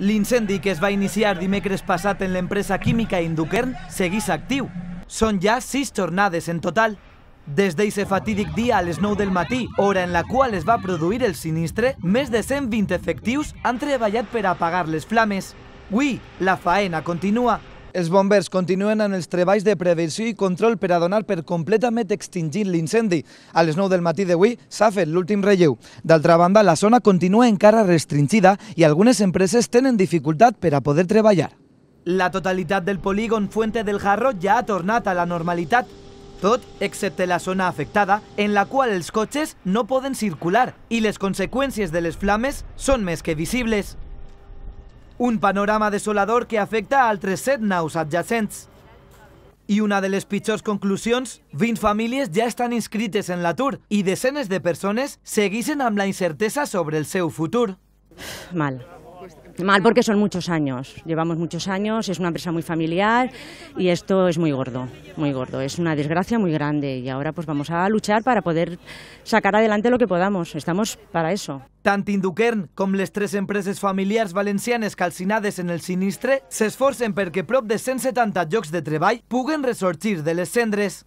L'incendi que es va iniciar dimecres passat en l'empresa química Induquern segueix actiu. Són ja sis jornades en total. Des d'aquest fatídic dia a les 9 del matí, hora en la qual es va produir el sinistre, més de 120 efectius han treballat per apagar les flames. Avui, la faena continua els bombers continuen en els treballs de prevenció i control per a donar per completament extingit l'incendi. A les 9 del matí d'avui s'ha fet l'últim relleu. D'altra banda, la zona continua encara restringida i algunes empreses tenen dificultat per a poder treballar. La totalitat del polígon Fuente del Jarro ja ha tornat a la normalitat, tot excepte la zona afectada, en la qual els cotxes no poden circular i les conseqüències de les flames són més que visibles. Un panorama desolador que afecta a altres set naus adjacents. I una de les pitjors conclusions, 20 famílies ja estan inscrites en l'atur i desenes de persones segueixen amb la incertesa sobre el seu futur. Mal. Mal porque son muchos años, llevamos muchos años, es una empresa muy familiar y esto es muy gordo, muy gordo. Es una desgracia muy grande y ahora pues vamos a luchar para poder sacar adelante lo que podamos, estamos para eso. Tant Induquern com les tres empreses familiars valencianes calcinades en el sinistre s'esforcen perquè prop de 170 llocs de treball puguen ressorgir de les cendres.